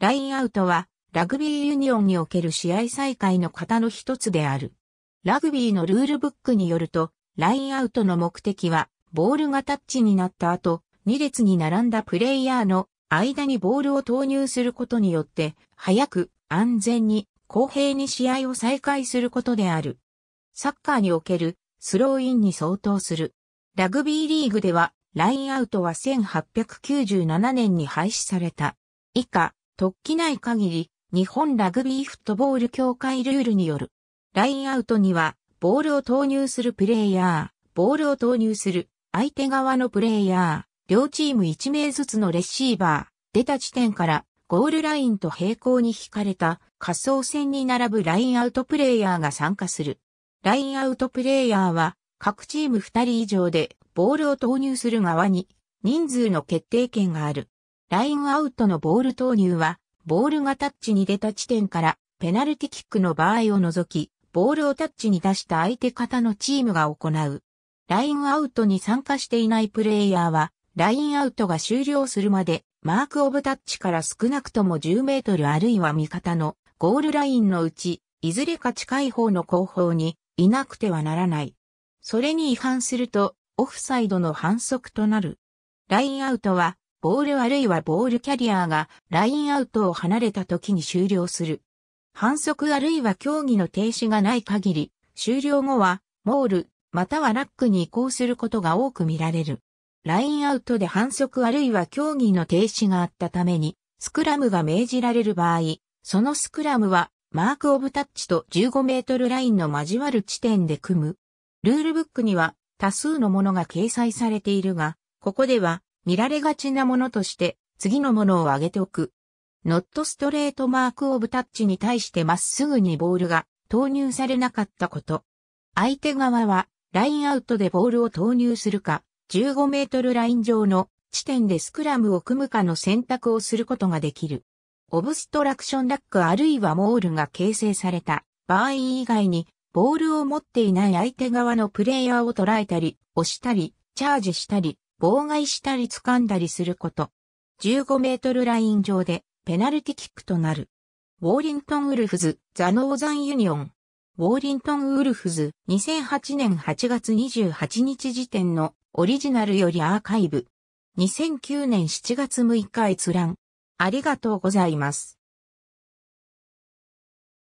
ラインアウトは、ラグビーユニオンにおける試合再開の型の一つである。ラグビーのルールブックによると、ラインアウトの目的は、ボールがタッチになった後、2列に並んだプレイヤーの間にボールを投入することによって、早く、安全に、公平に試合を再開することである。サッカーにおけるスローインに相当する。ラグビーリーグでは、ラインアウトは1897年に廃止された。以下、突起ない限り、日本ラグビーフットボール協会ルールによる。ラインアウトには、ボールを投入するプレイヤー、ボールを投入する相手側のプレイヤー、両チーム1名ずつのレシーバー、出た地点からゴールラインと平行に引かれた仮想線に並ぶラインアウトプレイヤーが参加する。ラインアウトプレイヤーは各チーム2人以上でボールを投入する側に人数の決定権がある。ラインアウトのボール投入は、ボールがタッチに出た地点から、ペナルティキックの場合を除き、ボールをタッチに出した相手方のチームが行う。ラインアウトに参加していないプレイヤーは、ラインアウトが終了するまで、マークオブタッチから少なくとも10メートルあるいは味方のゴールラインのうち、いずれか近い方の後方にいなくてはならない。それに違反すると、オフサイドの反則となる。ラインアウトは、ボールあるいはボールキャリアーがラインアウトを離れた時に終了する。反則あるいは競技の停止がない限り、終了後は、モール、またはラックに移行することが多く見られる。ラインアウトで反則あるいは競技の停止があったために、スクラムが命じられる場合、そのスクラムは、マークオブタッチと15メートルラインの交わる地点で組む。ルールブックには多数のものが掲載されているが、ここでは見られがちなものとして、次のものを挙げておく。ノットストレートマークオブタッチに対してまっすぐにボールが投入されなかったこと。相手側はラインアウトでボールを投入するか、15メートルライン上の地点でスクラムを組むかの選択をすることができる。オブストラクションラックあるいはモールが形成された場合以外に、ボールを持っていない相手側のプレイヤーを捉えたり、押したり、チャージしたり、妨害したり掴んだりすること。15メートルライン上でペナルティキックとなる。ウォーリントンウルフズ、ザ・ノーザン・ユニオン。ウォーリントンウルフズ、2008年8月28日時点のオリジナルよりアーカイブ。2009年7月6日閲覧。ありがとうございます。